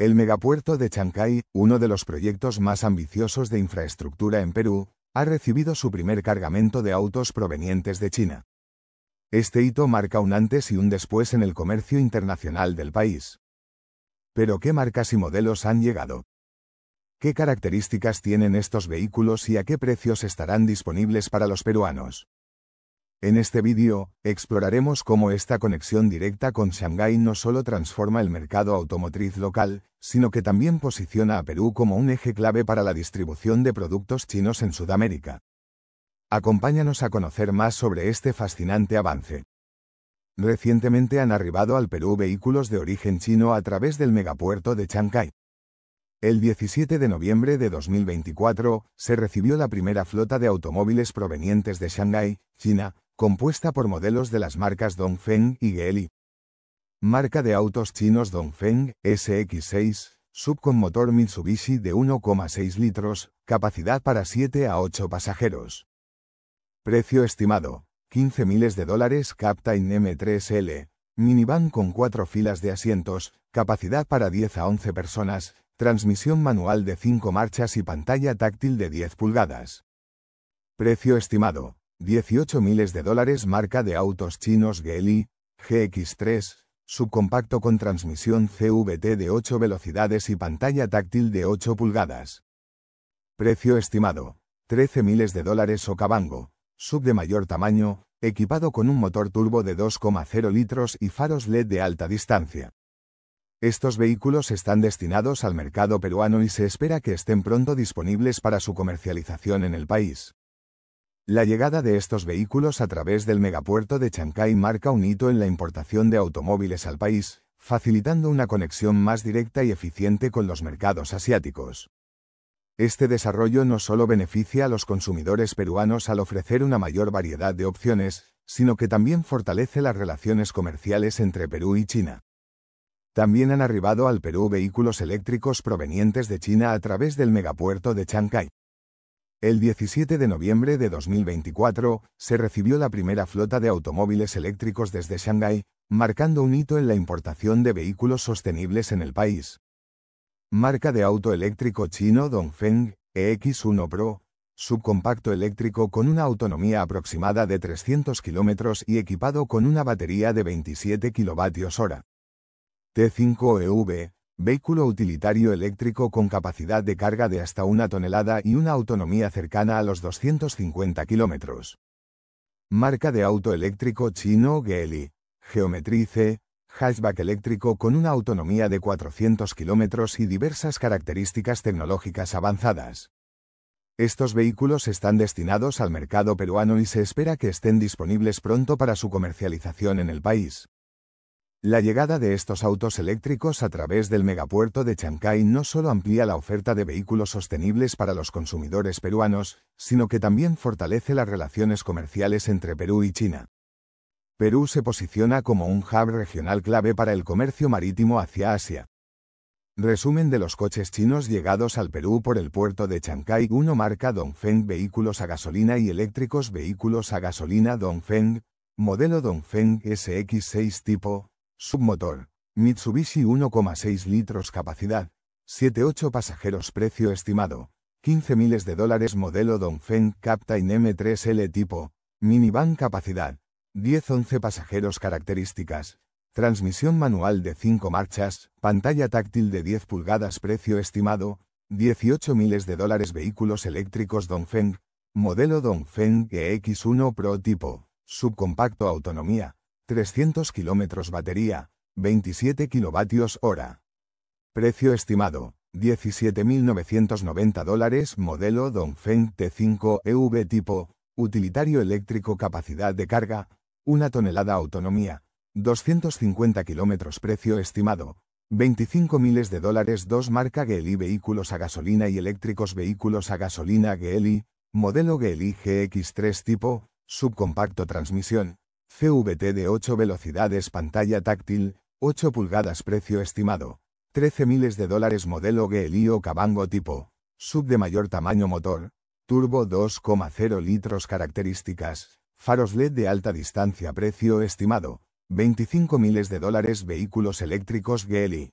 El megapuerto de Chancay, uno de los proyectos más ambiciosos de infraestructura en Perú, ha recibido su primer cargamento de autos provenientes de China. Este hito marca un antes y un después en el comercio internacional del país. Pero ¿qué marcas y modelos han llegado? ¿Qué características tienen estos vehículos y a qué precios estarán disponibles para los peruanos? En este vídeo, exploraremos cómo esta conexión directa con Shanghái no solo transforma el mercado automotriz local, sino que también posiciona a Perú como un eje clave para la distribución de productos chinos en Sudamérica. Acompáñanos a conocer más sobre este fascinante avance. Recientemente han arribado al Perú vehículos de origen chino a través del megapuerto de Chancay. El 17 de noviembre de 2024, se recibió la primera flota de automóviles provenientes de Shanghái, China, compuesta por modelos de las marcas Dongfeng y Geely. Marca de autos chinos Dongfeng SX6, sub motor Mitsubishi de 1,6 litros, capacidad para 7 a 8 pasajeros. Precio estimado, 15 miles de dólares Captain M3L, minivan con 4 filas de asientos, capacidad para 10 a 11 personas, transmisión manual de 5 marchas y pantalla táctil de 10 pulgadas. Precio estimado, 18 miles de dólares marca de autos chinos Geely, GX3, subcompacto con transmisión CVT de 8 velocidades y pantalla táctil de 8 pulgadas. Precio estimado, 13 miles de dólares cabango, sub de mayor tamaño, equipado con un motor turbo de 2,0 litros y faros LED de alta distancia. Estos vehículos están destinados al mercado peruano y se espera que estén pronto disponibles para su comercialización en el país. La llegada de estos vehículos a través del megapuerto de Chancay marca un hito en la importación de automóviles al país, facilitando una conexión más directa y eficiente con los mercados asiáticos. Este desarrollo no solo beneficia a los consumidores peruanos al ofrecer una mayor variedad de opciones, sino que también fortalece las relaciones comerciales entre Perú y China. También han arribado al Perú vehículos eléctricos provenientes de China a través del megapuerto de Chancay. El 17 de noviembre de 2024, se recibió la primera flota de automóviles eléctricos desde Shanghái, marcando un hito en la importación de vehículos sostenibles en el país. Marca de auto eléctrico chino Dongfeng EX1 Pro, subcompacto eléctrico con una autonomía aproximada de 300 kilómetros y equipado con una batería de 27 kWh. T5EV, Vehículo utilitario eléctrico con capacidad de carga de hasta una tonelada y una autonomía cercana a los 250 kilómetros. Marca de auto eléctrico chino Geely. Geometrice, hatchback eléctrico con una autonomía de 400 kilómetros y diversas características tecnológicas avanzadas. Estos vehículos están destinados al mercado peruano y se espera que estén disponibles pronto para su comercialización en el país. La llegada de estos autos eléctricos a través del megapuerto de Chancay no solo amplía la oferta de vehículos sostenibles para los consumidores peruanos, sino que también fortalece las relaciones comerciales entre Perú y China. Perú se posiciona como un hub regional clave para el comercio marítimo hacia Asia. Resumen de los coches chinos llegados al Perú por el puerto de Chancay Uno marca Dongfeng vehículos a gasolina y eléctricos vehículos a gasolina Dongfeng, modelo Dongfeng SX6 tipo Submotor. Mitsubishi 1,6 litros capacidad. 7-8 pasajeros precio estimado. 15 miles de dólares modelo Dongfeng Captain M3L tipo. Minivan capacidad. 10-11 pasajeros características. Transmisión manual de 5 marchas, pantalla táctil de 10 pulgadas precio estimado, 18 miles de dólares vehículos eléctricos Dongfeng, modelo Dongfeng GX1 Pro tipo, subcompacto autonomía, 300 km batería, 27 hora. Precio estimado, 17.990 dólares modelo Dongfeng T5 EV tipo, utilitario eléctrico capacidad de carga, 1 tonelada autonomía, 250 km precio estimado, 25 miles de dólares 2 marca GELI vehículos a gasolina y eléctricos vehículos a gasolina GELI, modelo GELI GX3 tipo, subcompacto transmisión, CVT de 8 velocidades pantalla táctil, 8 pulgadas precio estimado, 13 miles de dólares modelo o Cabango tipo, sub de mayor tamaño motor, turbo 2,0 litros características, faros LED de alta distancia precio estimado, 25 miles de dólares vehículos eléctricos Geli.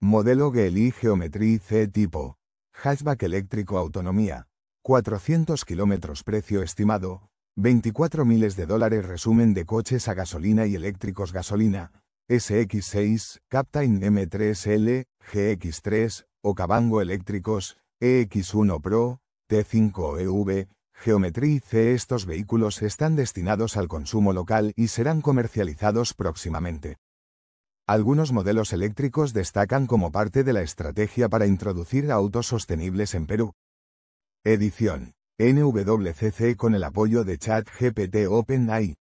Modelo Geli Geometry C tipo, hatchback eléctrico autonomía, 400 kilómetros precio estimado, 24 miles de dólares resumen de coches a gasolina y eléctricos gasolina, SX6, Captain M3L, GX3, Okavango eléctricos, EX1 Pro, T5EV, Geometry C. Estos vehículos están destinados al consumo local y serán comercializados próximamente. Algunos modelos eléctricos destacan como parte de la estrategia para introducir autos sostenibles en Perú. Edición NWCC con el apoyo de ChatGPT OpenAI.